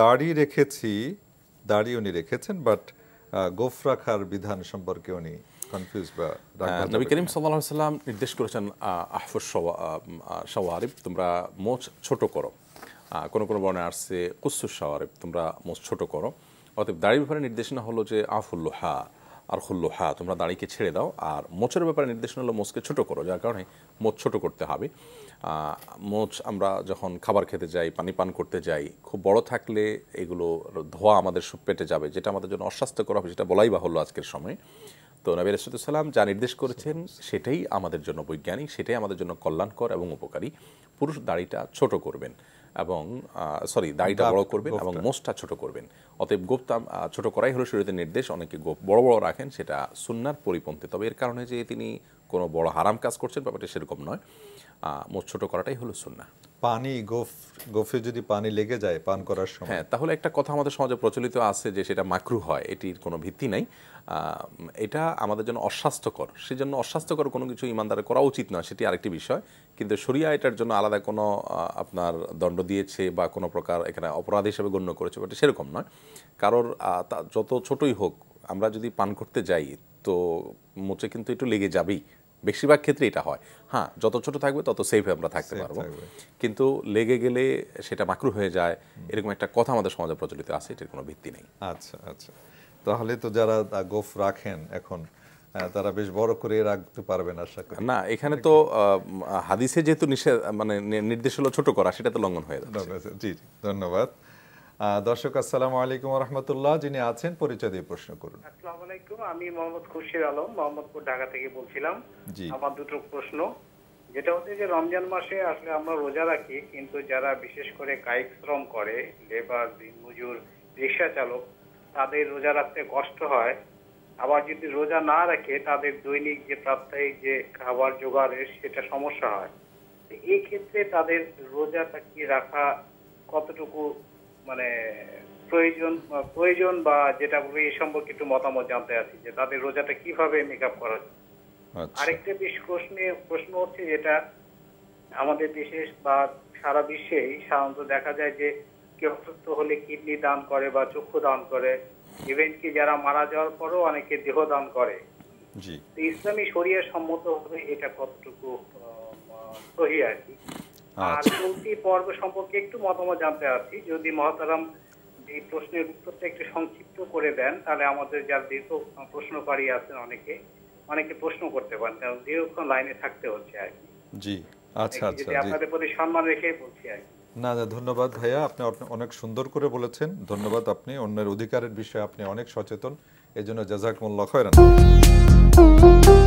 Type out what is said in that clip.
দাড়ি রেখেছি দাড়ি উনি রেখেছেন বাট গোফ রাখার বিধান সম্পর্কে উনি কনফিউজ বা হ্যাঁ, নবী করিম সাল্লাহ সাল্লাম নির্দেশ করেছেন আহফুস সওয়ারিব তোমরা মোচ ছোট করো কোনো কোনো বর্ণে আসছে কুসুস সওয়ারিব তোমরা মোচ ছোট করো অতএব দাড়ি ব্যাপারে নির্দেশনা হলো যে আফুল্লুহা আর খুল্লু হা তোমরা দাড়িকে ছেড়ে দাও আর মোচের ব্যাপারে নির্দেশনা হলো মোচকে ছোটো করো যার কারণে মোচ ছোট করতে হবে মোচ আমরা যখন খাবার খেতে যাই পানি পান করতে যাই খুব বড় থাকলে এগুলো ধোয়া আমাদের পেটে যাবে যেটা আমাদের জন্য অস্বাস্থ্যকর হবে সেটা বলাই বাহুল্য আজকের সময়ে তো নবী সালাম যা নির্দেশ করেছেন সেটাই আমাদের জন্য বৈজ্ঞানিক সেটাই আমাদের জন্য কল্যাণকর এবং উপকারী পুরুষ দাড়িটা ছোট করবেন এবং সরি দাড়িটা বড় করবেন এবং মোস্টটা ছোট করবেন অতএব গোপটা ছোট করাই হলো শরীরের নির্দেশ অনেকে গোপ বড় বড় রাখেন সেটা সুন্নার পরিপন্থী তবে এর কারণে যে তিনি কোনো বড় হারাম কাজ করছেন ব্যাপারটা সেরকম নয় মোষ ছোট করাটাই হলো সুন্না পানি গোফ গোফে যদি পানি লেগে যায় পান করার সময় হ্যাঁ তাহলে একটা কথা আমাদের সমাজে প্রচলিত আছে যে সেটা মাকরু হয় এটির কোনো ভিত্তি নাই এটা আমাদের জন্য অস্বাস্থ্যকর সেজন্য অস্বাস্থ্যকর কোনো কিছু ইমানদারে করা উচিত নয় সেটি আরেকটি বিষয় কিন্তু সরিয়া এটার জন্য আলাদা কোনো আপনার দণ্ড দিয়েছে বা কোনো প্রকার এখানে অপরাধ হিসেবে গণ্য করেছে বা সেরকম নয় কারোর যত ছোটই হোক আমরা যদি পান করতে যাই তো মোচে কিন্তু একটু লেগে যাবেই বেশিরভাগ ক্ষেত্রে এটা হয় হ্যাঁ যত ছোট থাকবে তত সেফে আমরা থাকতে পারবো কিন্তু লেগে গেলে সেটা মাকরু হয়ে যায় এরকম একটা কথা আমাদের সমাজে প্রচলিত আছে এটার কোনো ভিত্তি নেই আচ্ছা আচ্ছা তাহলে তো যারা গোফ রাখেন এখন তারা বেশ বড় করে রাখতে পারবেন আশা করি না এখানে তো হাদিসে যেহেতু নিষেধ মানে নির্দেশ হলো ছোট করা সেটা তো লঙ্ঘন হয়ে যাবে জি ধন্যবাদ দর্শক আসসালাম আলাইকুম রহমতুল্লাহ যিনি আছেন পরিচয় দিয়ে প্রশ্ন করুন আমি মোহাম্মদ খুরশিদ আলম মোহাম্মদপুর ঢাকা থেকে বলছিলাম আমার দুটো প্রশ্ন যেটা হচ্ছে যে রমজান মাসে আসলে আমরা রোজা রাখি কিন্তু যারা বিশেষ করে কায়িক শ্রম করে লেবার দিনমজুর রিক্সা চালক তাদের রোজা রাখতে কষ্ট হয় আবার যদি রোজা না রাখে তাদের দৈনিক যে প্রাপ্তাহিক যে খাবার জোগাড়ের সেটা সমস্যা হয় এই ক্ষেত্রে তাদের রোজাটা কি রাখা কতটুকু মানে প্রয়োজন প্রয়োজন বা যেটা এ সম্পর্কে একটু মতামত জানতে আছি যে তাদের রোজাটা কিভাবে মেকআপ করা যায় আচ্ছা। আরেকটা বেশি প্রশ্নে প্রশ্ন হচ্ছে যেটা আমাদের দেশে বা সারা বিশ্বে সাধারণত দেখা যায় যে কেউ অসুস্থ হলে কিডনি দান করে বা চক্ষু দান করে ইভেন কি যারা মারা যাওয়ার পরও অনেকে দেহ দান করে ইসলামী শরিয়া সম্মত হবে এটা কতটুকু সহি আর কি আর চলতি আচ্ছা। পর্ব সম্পর্কে একটু মতামত জানতে যদি মহাতারাম এই প্রশ্নের উত্তরটা একটু সংক্ষিপ্ত করে দেন তাহলে আমাদের যার দীর্ঘ প্রশ্নকারী আছেন অনেকে অনেকে প্রশ্ন করতে পারেন কারণ দীর্ঘক্ষণ লাইনে থাকতে হচ্ছে আর কি জি আচ্ছা আচ্ছা আপনাদের প্রতি সম্মান রেখে বলছি আর না না ধন্যবাদ ভাইয়া আপনি অনেক সুন্দর করে বলেছেন ধন্যবাদ আপনি অন্যের অধিকারের বিষয়ে আপনি অনেক সচেতন এজন্য জাজাকমুল্লা খয়রান